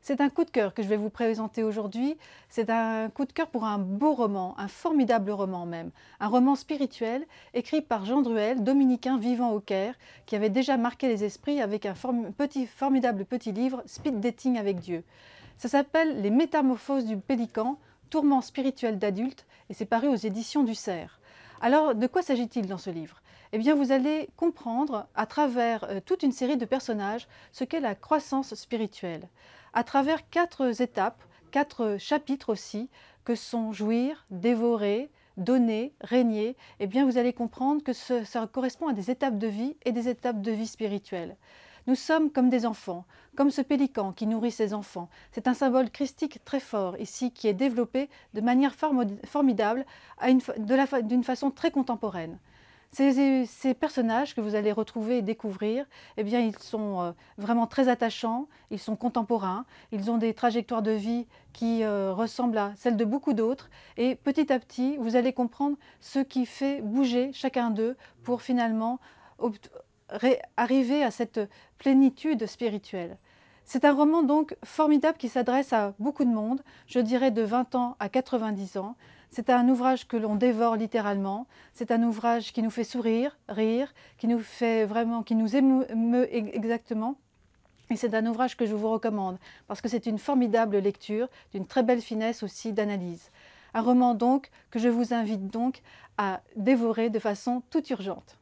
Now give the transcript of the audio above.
C'est un coup de cœur que je vais vous présenter aujourd'hui. C'est un coup de cœur pour un beau roman, un formidable roman même, un roman spirituel écrit par Jean Druel, dominicain vivant au Caire, qui avait déjà marqué les esprits avec un petit, formidable petit livre, Speed Dating avec Dieu. Ça s'appelle Les Métamorphoses du Pélican Tourment spirituel d'adulte, et c'est paru aux éditions du Cerf. Alors, de quoi s'agit-il dans ce livre Eh bien, vous allez comprendre, à travers euh, toute une série de personnages, ce qu'est la croissance spirituelle, à travers quatre étapes, quatre chapitres aussi, que sont jouir, dévorer, donner, régner, eh bien vous allez comprendre que ça correspond à des étapes de vie et des étapes de vie spirituelle. Nous sommes comme des enfants, comme ce pélican qui nourrit ses enfants. C'est un symbole christique très fort ici qui est développé de manière formidable, d'une façon très contemporaine. Ces, personnages que vous allez retrouver et découvrir, eh bien, ils sont euh, vraiment très attachants, ils sont contemporains, ils ont des trajectoires de vie qui euh, ressemblent à celles de beaucoup d'autres. Et petit à petit, vous allez comprendre ce qui fait bouger chacun d'eux pour finalement arriver à cette plénitude spirituelle. C'est un roman donc formidable qui s'adresse à beaucoup de monde, je dirais de 20 ans à 90 ans. C'est un ouvrage que l'on dévore littéralement, c'est un ouvrage qui nous fait sourire, rire, qui nous fait vraiment, qui nous émeut e, exactement. Et c'est un ouvrage que je vous recommande, parce que c'est une formidable lecture, d'une très belle finesse aussi d'analyse. Un roman donc que je vous invite donc à dévorer de façon toute urgente.